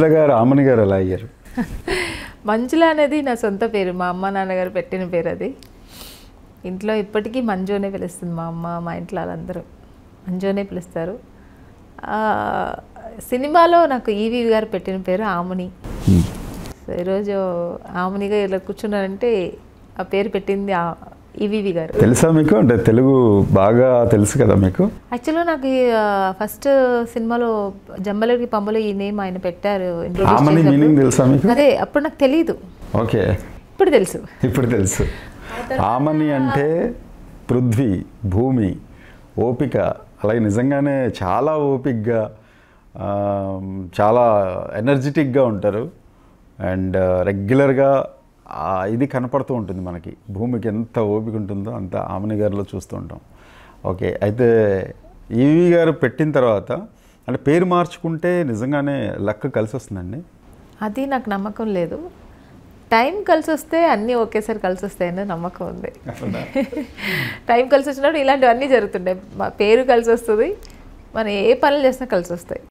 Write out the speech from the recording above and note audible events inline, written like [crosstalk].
మంజుల గారు అమ్మని గారు ఎలా అయ్యారు మంజుల అనేది నా సొంత పేరు మా అమ్మ నాన్నగారు పెట్టిన పేరు అది ఇంట్లో ఇప్పటికీ మంజునే పిలుస్తుంది మా అమ్మ మా ఇంట్లో వాళ్ళందరూ మంజునే పిలుస్తారు సినిమాలో నాకు ఈవీవి గారు పెట్టిన పేరు ఆముని ఈరోజు ఆమునిగా ఇలా కూర్చున్నానంటే ఆ పేరు పెట్టింది ఈవివి గారు తెలుసా మీకు అంటే తెలుగు బాగా తెలుసు కదా మీకు యాక్చువల్గా నాకు ఫస్ట్ సినిమాలో జంబలకి పంబలు ఈ నేమ్ ఆయన పెట్టారు మీనింగ్ తెలుసా మీకు అదే అప్పుడు నాకు తెలియదు ఓకే ఇప్పుడు తెలుసు ఇప్పుడు తెలుసు ఆమని అంటే పృథ్వీ భూమి ఓపిక అలాగే నిజంగానే చాలా ఓపిక్గా చాలా ఎనర్జెటిక్గా ఉంటారు అండ్ రెగ్యులర్గా ఇది కనపడుతూ ఉంటుంది మనకి భూమికి ఎంత ఓపిక ఉంటుందో అంత ఆమెని గారిలో చూస్తూ ఉంటాం ఓకే అయితే ఈవి గారు పెట్టిన తర్వాత అంటే పేరు మార్చుకుంటే నిజంగానే లక్క కలిసి వస్తుందండి అది నాకు నమ్మకం లేదు టైం కలిసి వస్తే అన్నీ ఒకేసారి కలిసి వస్తాయని నమ్మకం ఉంది [laughs] టైం కలిసి వచ్చినప్పుడు ఇలాంటివన్నీ జరుగుతుండే పేరు కలిసి వస్తుంది మనం ఏ పనులు చేసినా కలిసి వస్తాయి